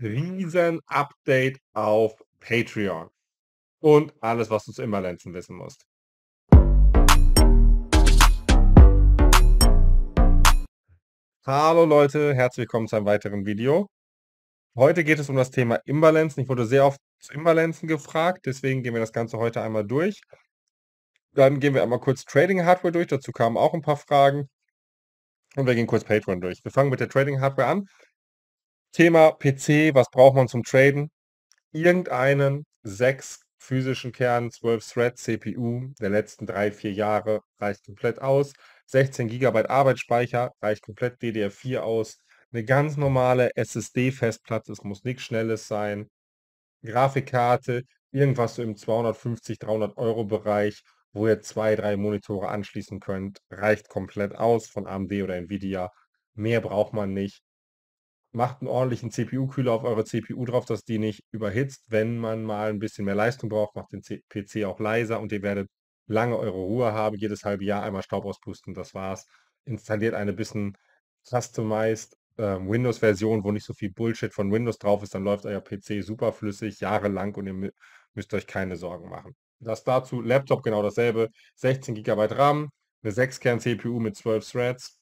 riesen Update auf Patreon. Und alles, was du zu Immerlenzen wissen musst. Hallo Leute, herzlich willkommen zu einem weiteren Video. Heute geht es um das Thema Imbalanzen. Ich wurde sehr oft zu Imbalanzen gefragt, deswegen gehen wir das Ganze heute einmal durch. Dann gehen wir einmal kurz Trading Hardware durch, dazu kamen auch ein paar Fragen. Und wir gehen kurz Patreon durch. Wir fangen mit der Trading Hardware an. Thema PC, was braucht man zum Traden? Irgendeinen sechs physischen Kern, 12 Thread CPU der letzten drei, vier Jahre reicht komplett aus. 16 GB Arbeitsspeicher reicht komplett DDR4 aus. Eine ganz normale SSD-Festplatte, es muss nichts Schnelles sein. Grafikkarte, irgendwas so im 250, 300 Euro Bereich, wo ihr zwei, drei Monitore anschließen könnt, reicht komplett aus von AMD oder Nvidia. Mehr braucht man nicht macht einen ordentlichen CPU-Kühler auf eure CPU drauf, dass die nicht überhitzt. Wenn man mal ein bisschen mehr Leistung braucht, macht den PC auch leiser und ihr werdet lange eure Ruhe haben. Jedes halbe Jahr einmal Staub auspusten, das war's. Installiert eine bisschen customized ähm, Windows-Version, wo nicht so viel Bullshit von Windows drauf ist, dann läuft euer PC superflüssig jahrelang und ihr müsst euch keine Sorgen machen. Das dazu, Laptop genau dasselbe, 16 GB RAM, eine 6-Kern-CPU mit 12 Threads,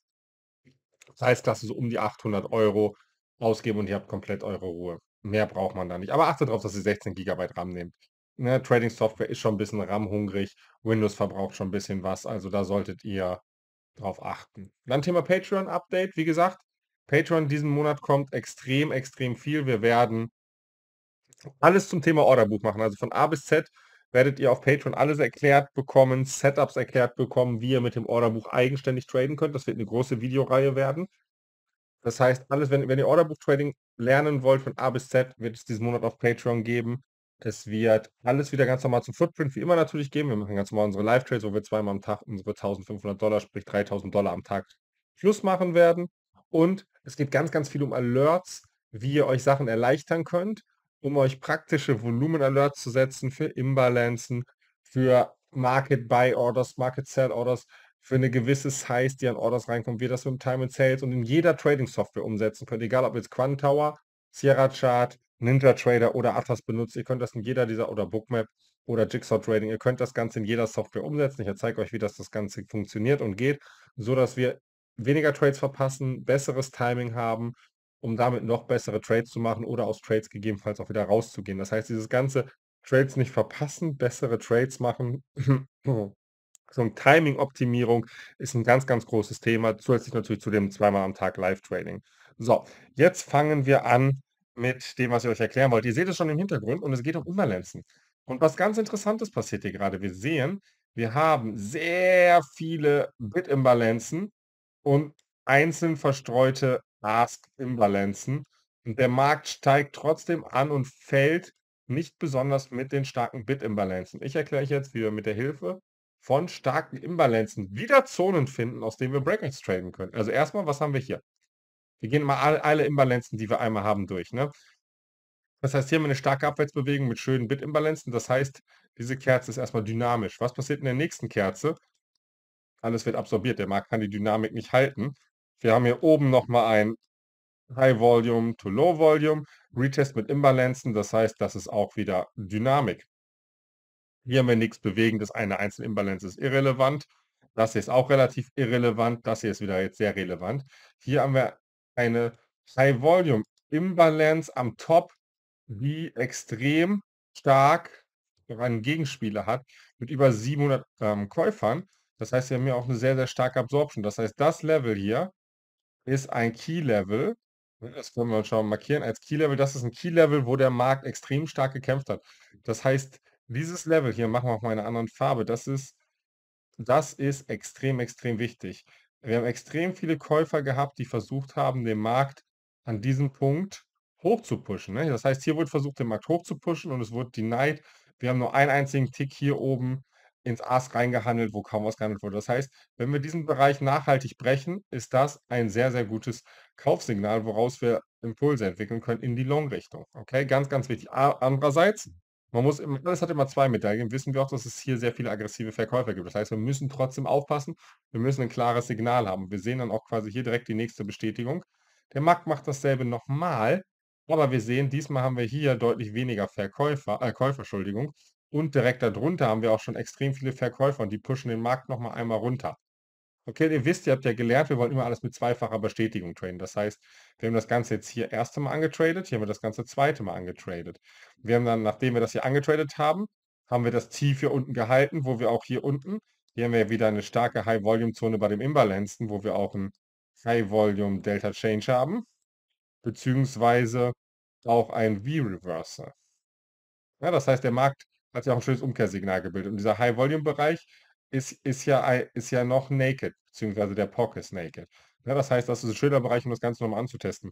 das heißt, das ist um die 800 Euro, ausgeben und ihr habt komplett eure Ruhe. Mehr braucht man da nicht. Aber achtet darauf, dass ihr 16 GB RAM nehmt. Ne, Trading Software ist schon ein bisschen RAM-hungrig. Windows verbraucht schon ein bisschen was. Also da solltet ihr drauf achten. Dann Thema Patreon-Update. Wie gesagt, Patreon diesen Monat kommt extrem, extrem viel. Wir werden alles zum Thema Orderbuch machen. Also von A bis Z werdet ihr auf Patreon alles erklärt bekommen, Setups erklärt bekommen, wie ihr mit dem Orderbuch eigenständig traden könnt. Das wird eine große Videoreihe werden. Das heißt, alles, wenn, wenn ihr Orderbook Trading lernen wollt von A bis Z, wird es diesen Monat auf Patreon geben. Es wird alles wieder ganz normal zum Footprint, wie immer natürlich geben. Wir machen ganz normal unsere Live-Trades, wo wir zweimal am Tag unsere 1500 Dollar, sprich 3000 Dollar am Tag Schluss machen werden. Und es geht ganz, ganz viel um Alerts, wie ihr euch Sachen erleichtern könnt, um euch praktische Volumen-Alerts zu setzen für Imbalancen, für Market-Buy-Orders, Market-Sell-Orders, für eine gewisse Size, die an Orders reinkommt, wir das mit dem Time and Sales und in jeder Trading-Software umsetzen könnt. Egal ob jetzt Quantower, Sierra Chart, Ninja Trader oder Atlas benutzt, ihr könnt das in jeder dieser oder Bookmap oder Jigsaw Trading, ihr könnt das Ganze in jeder Software umsetzen. Ich zeige euch, wie das, das Ganze funktioniert und geht, so dass wir weniger Trades verpassen, besseres Timing haben, um damit noch bessere Trades zu machen oder aus Trades gegebenenfalls auch wieder rauszugehen. Das heißt, dieses ganze Trades nicht verpassen, bessere Trades machen oh, so eine Timing-Optimierung ist ein ganz, ganz großes Thema, zusätzlich natürlich zu dem zweimal am Tag Live-Training. So, jetzt fangen wir an mit dem, was ich euch erklären wollte. Ihr seht es schon im Hintergrund und es geht um Immerlenzen. Und was ganz Interessantes passiert hier gerade. Wir sehen, wir haben sehr viele Bit-Imbalanzen und einzeln verstreute Ask-Imbalanzen. Und der Markt steigt trotzdem an und fällt nicht besonders mit den starken Bit-Imbalanzen. Ich erkläre euch jetzt, wie wir mit der Hilfe von starken Imbalancen wieder Zonen finden, aus denen wir Breakouts traden können. Also erstmal, was haben wir hier? Wir gehen mal alle, alle Imbalanzen, die wir einmal haben, durch. Ne? Das heißt, hier haben wir eine starke Abwärtsbewegung mit schönen Bit-Imbalanzen. Das heißt, diese Kerze ist erstmal dynamisch. Was passiert in der nächsten Kerze? Alles wird absorbiert. Der Markt kann die Dynamik nicht halten. Wir haben hier oben nochmal ein High Volume to Low Volume, Retest mit Imbalanzen. Das heißt, das ist auch wieder Dynamik. Hier haben wir nichts Bewegendes, eine Einzelimbalance ist irrelevant. Das hier ist auch relativ irrelevant. Das hier ist wieder jetzt sehr relevant. Hier haben wir eine High Volume Imbalance am Top, die extrem stark einen Gegenspieler hat mit über 700 ähm, Käufern. Das heißt, wir haben hier auch eine sehr, sehr starke Absorption. Das heißt, das Level hier ist ein Key-Level. Das können wir uns schon markieren als Key-Level. Das ist ein Key-Level, wo der Markt extrem stark gekämpft hat. Das heißt, dieses Level hier, machen wir auch mal eine anderen Farbe, das ist, das ist extrem, extrem wichtig. Wir haben extrem viele Käufer gehabt, die versucht haben, den Markt an diesem Punkt hochzupushen. Ne? Das heißt, hier wird versucht, den Markt hochzupushen und es wird denied. Wir haben nur einen einzigen Tick hier oben ins Ass reingehandelt, wo kaum was gehandelt wurde. Das heißt, wenn wir diesen Bereich nachhaltig brechen, ist das ein sehr, sehr gutes Kaufsignal, woraus wir Impulse entwickeln können in die Long-Richtung. Okay, ganz, ganz wichtig. Andererseits, man muss, alles hat immer zwei Medaillen. Wissen wir auch, dass es hier sehr viele aggressive Verkäufer gibt. Das heißt, wir müssen trotzdem aufpassen. Wir müssen ein klares Signal haben. Wir sehen dann auch quasi hier direkt die nächste Bestätigung. Der Markt macht dasselbe nochmal, aber wir sehen, diesmal haben wir hier deutlich weniger Verkäufer, äh, Käufer, Entschuldigung. Und direkt darunter haben wir auch schon extrem viele Verkäufer und die pushen den Markt nochmal einmal runter. Okay, ihr wisst, ihr habt ja gelernt, wir wollen immer alles mit zweifacher Bestätigung traden. Das heißt, wir haben das Ganze jetzt hier erste Mal angetradet, hier haben wir das Ganze zweite Mal angetradet. Wir haben dann, nachdem wir das hier angetradet haben, haben wir das Tief hier unten gehalten, wo wir auch hier unten, hier haben wir wieder eine starke High-Volume-Zone bei dem Imbalancen, wo wir auch ein High-Volume-Delta-Change haben, beziehungsweise auch ein V-Reverser. Ja, das heißt, der Markt hat ja auch ein schönes Umkehrsignal gebildet. Und dieser High-Volume-Bereich ist, ist, ja, ist ja noch naked, beziehungsweise der POC ist naked. Ja, ne? das heißt, das ist ein schöner Bereich, um das Ganze nochmal anzutesten.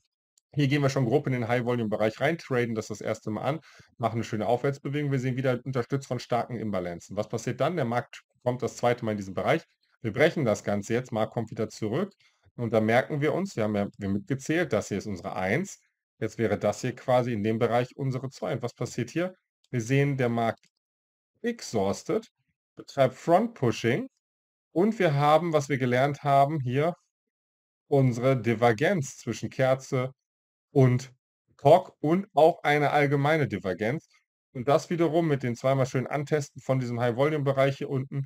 Hier gehen wir schon grob in den High-Volume-Bereich rein, traden das das erste Mal an, machen eine schöne Aufwärtsbewegung. Wir sehen wieder unterstützt von starken Imbalancen. Was passiert dann? Der Markt kommt das zweite Mal in diesen Bereich. Wir brechen das Ganze jetzt, Markt kommt wieder zurück und da merken wir uns, wir haben ja wir mitgezählt, das hier ist unsere 1. Jetzt wäre das hier quasi in dem Bereich unsere 2. Und was passiert hier? Wir sehen, der Markt exhausted betreibt Front-Pushing und wir haben, was wir gelernt haben, hier unsere Divergenz zwischen Kerze und Kork und auch eine allgemeine Divergenz. Und das wiederum mit den zweimal schönen Antesten von diesem High-Volume-Bereich hier unten.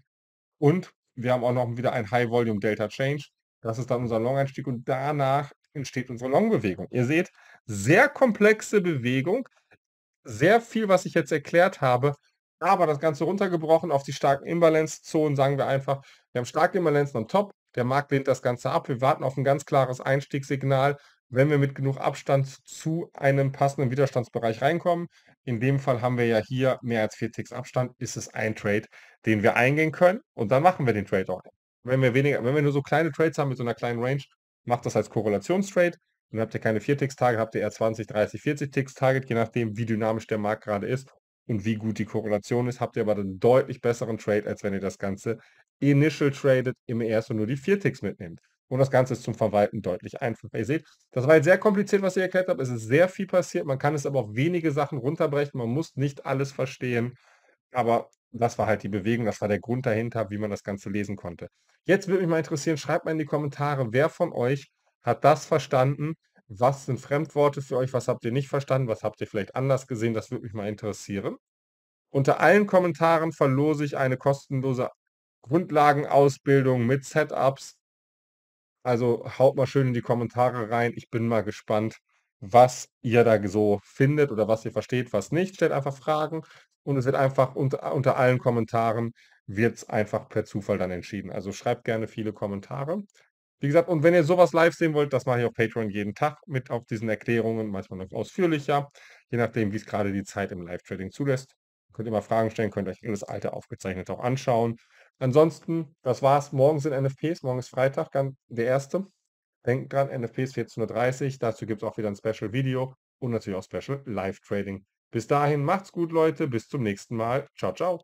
Und wir haben auch noch wieder ein High-Volume-Delta-Change. Das ist dann unser Long-Einstieg und danach entsteht unsere Long-Bewegung. Ihr seht, sehr komplexe Bewegung, sehr viel, was ich jetzt erklärt habe, aber das Ganze runtergebrochen auf die starken Imbalance-Zonen, sagen wir einfach, wir haben starke Imbalanzen am Top, der Markt lehnt das Ganze ab, wir warten auf ein ganz klares Einstiegssignal, wenn wir mit genug Abstand zu einem passenden Widerstandsbereich reinkommen. In dem Fall haben wir ja hier mehr als vier Ticks Abstand, ist es ein Trade, den wir eingehen können und dann machen wir den Trade auch. Wenn wir, weniger, wenn wir nur so kleine Trades haben mit so einer kleinen Range, macht das als Korrelationstrade. Dann habt ihr keine 4 Ticks Tage, habt ihr eher 20, 30, 40 Ticks Target, je nachdem, wie dynamisch der Markt gerade ist und wie gut die Korrelation ist, habt ihr aber einen deutlich besseren Trade, als wenn ihr das Ganze initial tradet, im ersten nur die vier Ticks mitnimmt. Und das Ganze ist zum Verwalten deutlich einfacher. Ihr seht, das war jetzt sehr kompliziert, was ihr erklärt habt. Es ist sehr viel passiert. Man kann es aber auf wenige Sachen runterbrechen. Man muss nicht alles verstehen. Aber das war halt die Bewegung, das war der Grund dahinter, wie man das Ganze lesen konnte. Jetzt würde mich mal interessieren, schreibt mal in die Kommentare, wer von euch hat das verstanden, was sind Fremdworte für euch? Was habt ihr nicht verstanden? Was habt ihr vielleicht anders gesehen? Das würde mich mal interessieren. Unter allen Kommentaren verlose ich eine kostenlose Grundlagenausbildung mit Setups. Also haut mal schön in die Kommentare rein. Ich bin mal gespannt, was ihr da so findet oder was ihr versteht, was nicht. Stellt einfach Fragen und es wird einfach unter, äh, unter allen Kommentaren wird es einfach per Zufall dann entschieden. Also schreibt gerne viele Kommentare. Wie gesagt, und wenn ihr sowas live sehen wollt, das mache ich auf Patreon jeden Tag mit auf diesen Erklärungen, manchmal noch ausführlicher, je nachdem, wie es gerade die Zeit im Live-Trading zulässt. Ihr könnt immer Fragen stellen, könnt euch alles alte aufgezeichnet auch anschauen. Ansonsten, das war's. Morgen sind NFPs, morgen ist Freitag, der erste. Denkt dran, NFPs 14.30 Uhr. Dazu gibt es auch wieder ein Special-Video und natürlich auch Special Live-Trading. Bis dahin, macht's gut, Leute. Bis zum nächsten Mal. Ciao, ciao.